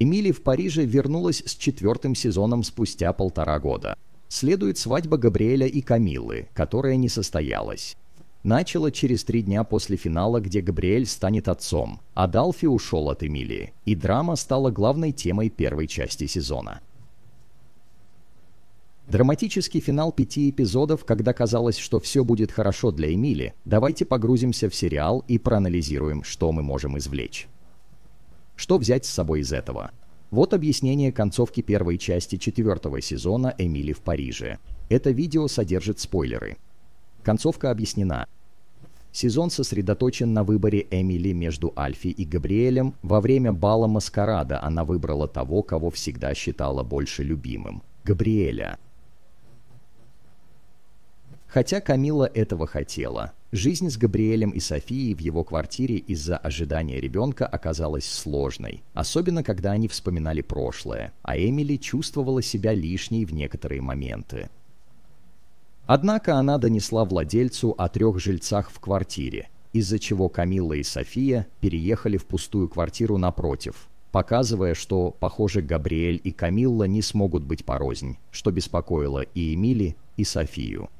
Эмили в Париже вернулась с четвертым сезоном спустя полтора года. Следует свадьба Габриэля и Камилы, которая не состоялась. Начало через три дня после финала, где Габриэль станет отцом, а Далфи ушел от Эмилии, и драма стала главной темой первой части сезона. Драматический финал пяти эпизодов, когда казалось, что все будет хорошо для Эмили, давайте погрузимся в сериал и проанализируем, что мы можем извлечь. Что взять с собой из этого? Вот объяснение концовки первой части четвертого сезона «Эмили в Париже». Это видео содержит спойлеры. Концовка объяснена. Сезон сосредоточен на выборе Эмили между Альфи и Габриэлем. Во время бала маскарада она выбрала того, кого всегда считала больше любимым – Габриэля. Хотя Камила этого хотела – Жизнь с Габриэлем и Софией в его квартире из-за ожидания ребенка оказалась сложной, особенно когда они вспоминали прошлое, а Эмили чувствовала себя лишней в некоторые моменты. Однако она донесла владельцу о трех жильцах в квартире, из-за чего Камилла и София переехали в пустую квартиру напротив, показывая, что, похоже, Габриэль и Камилла не смогут быть порознь, что беспокоило и Эмили, и Софию.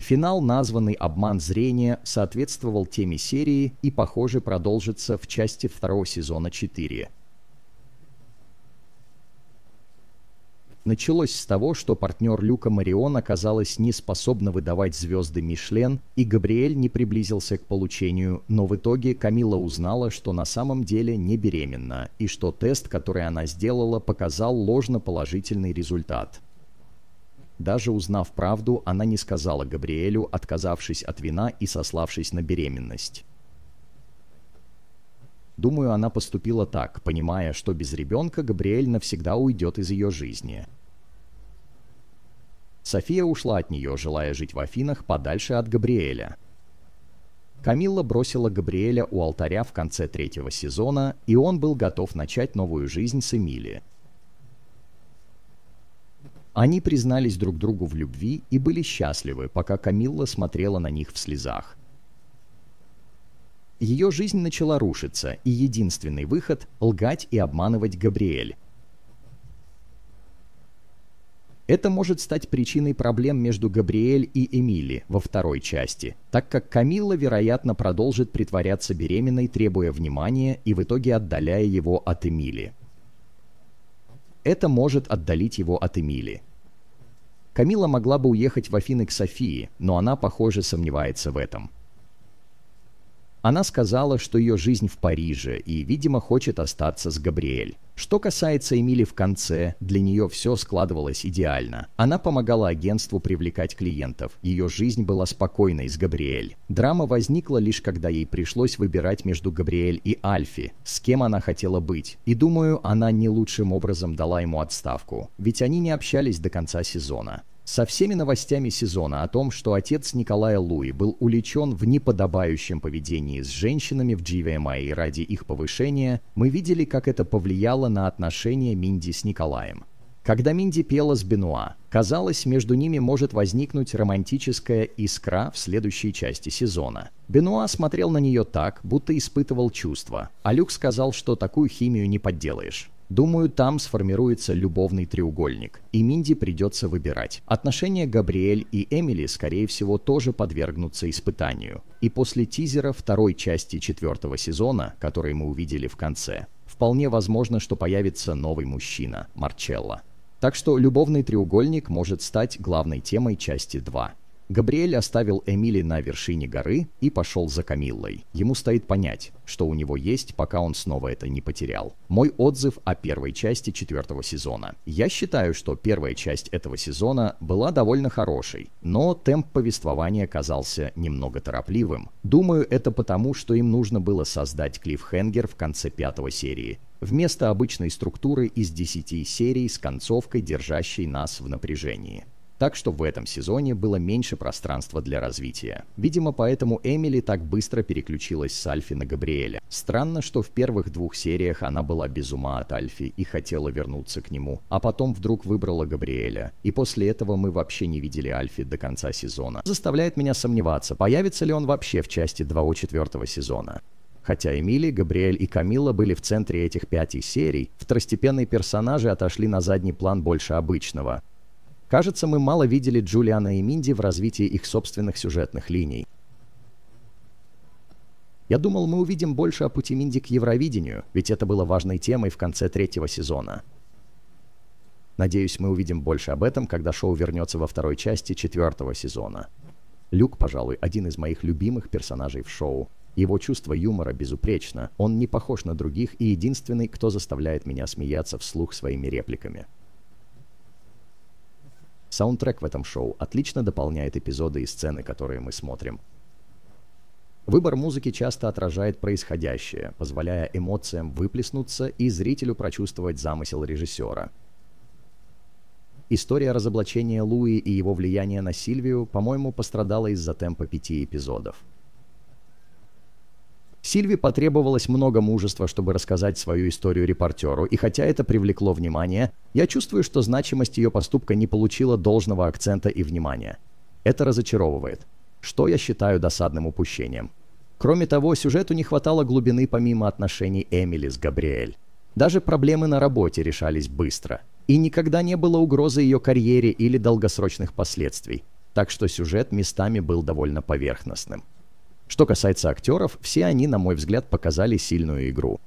Финал, названный «Обман зрения», соответствовал теме серии и, похоже, продолжится в части второго сезона 4. Началось с того, что партнер Люка Марион оказалась не способна выдавать звезды Мишлен, и Габриэль не приблизился к получению, но в итоге Камила узнала, что на самом деле не беременна, и что тест, который она сделала, показал ложно положительный результат. Даже узнав правду, она не сказала Габриэлю, отказавшись от вина и сославшись на беременность. Думаю, она поступила так, понимая, что без ребенка Габриэль навсегда уйдет из ее жизни. София ушла от нее, желая жить в Афинах подальше от Габриэля. Камилла бросила Габриэля у алтаря в конце третьего сезона, и он был готов начать новую жизнь с Эмили – они признались друг другу в любви и были счастливы, пока Камилла смотрела на них в слезах. Ее жизнь начала рушиться, и единственный выход – лгать и обманывать Габриэль. Это может стать причиной проблем между Габриэль и Эмили во второй части, так как Камилла, вероятно, продолжит притворяться беременной, требуя внимания и в итоге отдаляя его от Эмили. Это может отдалить его от Эмили – Камила могла бы уехать в Афины к Софии, но она, похоже, сомневается в этом. Она сказала, что ее жизнь в Париже и, видимо, хочет остаться с Габриэль. Что касается Эмили в конце, для нее все складывалось идеально. Она помогала агентству привлекать клиентов. Ее жизнь была спокойной с Габриэль. Драма возникла лишь когда ей пришлось выбирать между Габриэль и Альфи, с кем она хотела быть. И думаю, она не лучшим образом дала ему отставку, ведь они не общались до конца сезона со всеми новостями сезона о том, что отец Николая Луи был уличен в неподобающем поведении с женщинами в GVMI и ради их повышения, мы видели, как это повлияло на отношения Минди с Николаем. Когда Минди пела с Бенуа, казалось, между ними может возникнуть романтическая искра в следующей части сезона. Бенуа смотрел на нее так, будто испытывал чувства, а Люк сказал, что такую химию не подделаешь. Думаю, там сформируется любовный треугольник, и Минди придется выбирать. Отношения Габриэль и Эмили, скорее всего, тоже подвергнутся испытанию. И после тизера второй части четвертого сезона, который мы увидели в конце, вполне возможно, что появится новый мужчина – Марчелло. Так что любовный треугольник может стать главной темой части 2. Габриэль оставил Эмили на вершине горы и пошел за Камиллой. Ему стоит понять, что у него есть, пока он снова это не потерял. Мой отзыв о первой части четвертого сезона. Я считаю, что первая часть этого сезона была довольно хорошей, но темп повествования казался немного торопливым. Думаю, это потому, что им нужно было создать клиффхенгер в конце пятой серии, вместо обычной структуры из 10 серий с концовкой, держащей нас в напряжении. Так что в этом сезоне было меньше пространства для развития. Видимо, поэтому Эмили так быстро переключилась с Альфи на Габриэля. Странно, что в первых двух сериях она была без ума от Альфи и хотела вернуться к нему, а потом вдруг выбрала Габриэля. И после этого мы вообще не видели Альфи до конца сезона. Заставляет меня сомневаться, появится ли он вообще в части 2 четвертого сезона. Хотя Эмили, Габриэль и Камила были в центре этих пяти серий, второстепенные персонажи отошли на задний план больше обычного. Кажется, мы мало видели Джулиана и Минди в развитии их собственных сюжетных линий. Я думал, мы увидим больше о пути Минди к Евровидению, ведь это было важной темой в конце третьего сезона. Надеюсь, мы увидим больше об этом, когда шоу вернется во второй части четвертого сезона. Люк, пожалуй, один из моих любимых персонажей в шоу. Его чувство юмора безупречно, он не похож на других и единственный, кто заставляет меня смеяться вслух своими репликами. Саундтрек в этом шоу отлично дополняет эпизоды и сцены, которые мы смотрим. Выбор музыки часто отражает происходящее, позволяя эмоциям выплеснуться и зрителю прочувствовать замысел режиссера. История разоблачения Луи и его влияния на Сильвию, по-моему, пострадала из-за темпа пяти эпизодов – Сильви потребовалось много мужества, чтобы рассказать свою историю репортеру, и хотя это привлекло внимание, я чувствую, что значимость ее поступка не получила должного акцента и внимания. Это разочаровывает, что я считаю досадным упущением. Кроме того, сюжету не хватало глубины помимо отношений Эмили с Габриэль. Даже проблемы на работе решались быстро, и никогда не было угрозы ее карьере или долгосрочных последствий, так что сюжет местами был довольно поверхностным. Что касается актеров, все они, на мой взгляд, показали сильную игру.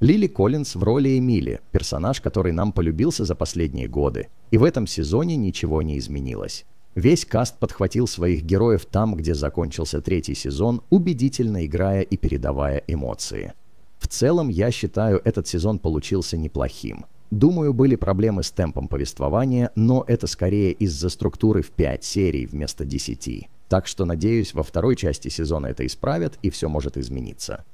Лили Коллинз в роли Эмили, персонаж, который нам полюбился за последние годы, и в этом сезоне ничего не изменилось. Весь каст подхватил своих героев там, где закончился третий сезон, убедительно играя и передавая эмоции. В целом, я считаю, этот сезон получился неплохим. Думаю, были проблемы с темпом повествования, но это скорее из-за структуры в 5 серий вместо 10. Так что, надеюсь, во второй части сезона это исправят и все может измениться.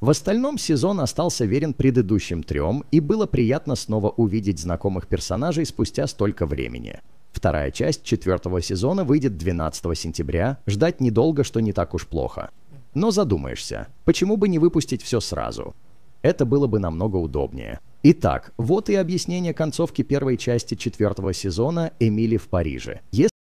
В остальном сезон остался верен предыдущим трем, и было приятно снова увидеть знакомых персонажей спустя столько времени. Вторая часть четвертого сезона выйдет 12 сентября, ждать недолго, что не так уж плохо. Но задумаешься, почему бы не выпустить все сразу? Это было бы намного удобнее. Итак, вот и объяснение концовки первой части четвертого сезона «Эмили в Париже». Если